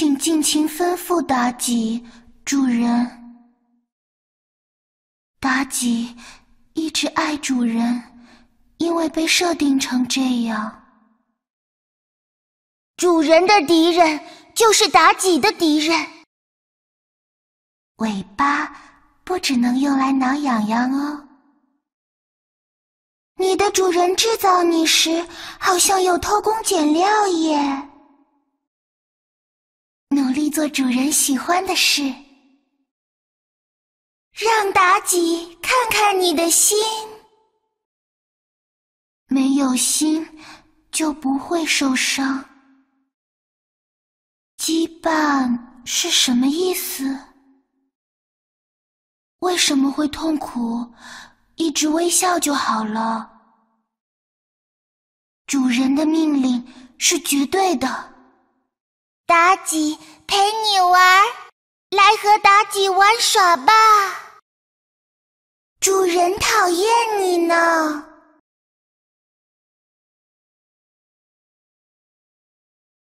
请尽情吩咐妲己，主人。妲己一直爱主人，因为被设定成这样。主人的敌人就是妲己的敌人。尾巴不只能用来挠痒痒哦。你的主人制造你时，好像有偷工减料耶。做主人喜欢的事，让妲己看看你的心。没有心就不会受伤。羁绊是什么意思？为什么会痛苦？一直微笑就好了。主人的命令是绝对的，妲己。陪你玩，来和妲己玩耍吧。主人讨厌你呢。